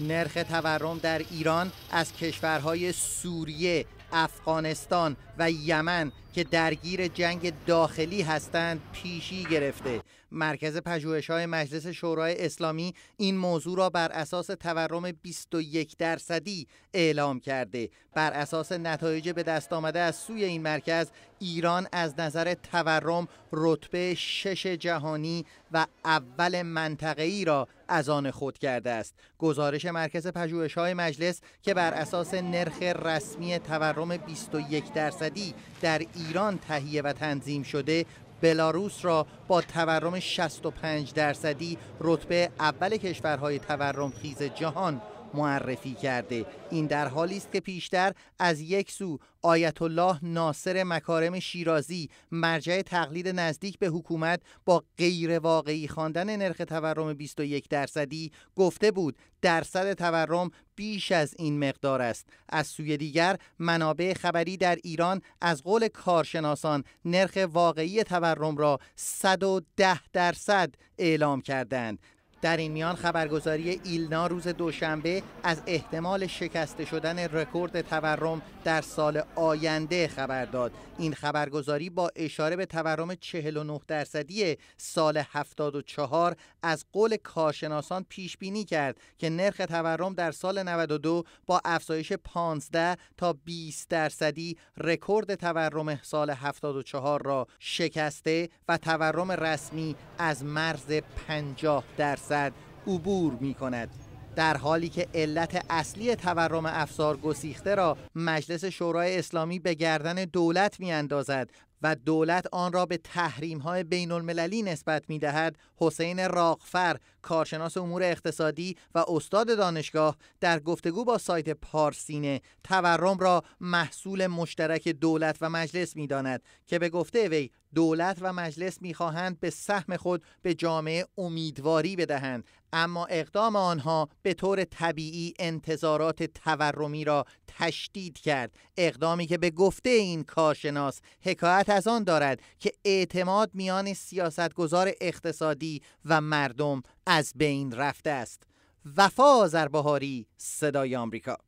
نرخ تورم در ایران از کشورهای سوریه، افغانستان و یمن که درگیر جنگ داخلی هستند پیشی گرفته مرکز های مجلس شورای اسلامی این موضوع را بر اساس تورم 21 درصدی اعلام کرده بر اساس نتایج به دست آمده از سوی این مرکز ایران از نظر تورم رتبه شش جهانی و اول منطقه‌ای را از آن خود کرده است گزارش مرکز پژوهش‌های مجلس که بر اساس نرخ رسمی تورم 21 درصدی در ایران تهیه و تنظیم شده بلاروس را با تورم 65 درصدی رتبه اول کشورهای تورم خیز جهان معرفی کرده این در حالی است که پیشتر از یک سو آیت الله ناصر مکارم شیرازی مرجع تقلید نزدیک به حکومت با غیر واقعی خواندن نرخ تورم 21 درصدی گفته بود درصد تورم بیش از این مقدار است از سوی دیگر منابع خبری در ایران از قول کارشناسان نرخ واقعی تورم را 110 درصد اعلام کردند در این میان خبرگزاری ایلنا روز دوشنبه از احتمال شکسته شدن رکورد تورم در سال آینده خبر داد این خبرگزاری با اشاره به تورم 49 درصدی سال 74 از قول کارشناسان پیش بینی کرد که نرخ تورم در سال 92 با افزایش 15 تا 20 درصدی رکورد تورم سال 74 را شکسته و تورم رسمی از مرز 50 درصد درصد عبور می کند در حالی که علت اصلی تورم افزار گسیخته را مجلس شورای اسلامی به گردن دولت میاندازد و دولت آن را به تحریم های بین المللی نسبت می دهد حسین راقفر کارشناس امور اقتصادی و استاد دانشگاه در گفتگو با سایت پارسینه تورم را محصول مشترک دولت و مجلس می داند که به گفته وی دولت و مجلس میخواهند به سهم خود به جامعه امیدواری بدهند اما اقدام آنها به طور طبیعی انتظارات تورمی را تشدید کرد اقدامی که به گفته این کارشناس حکایت تزان آن دارد که اعتماد میان سیاستگزار اقتصادی و مردم از بین رفته است وفا زربهاری صدای آمریکا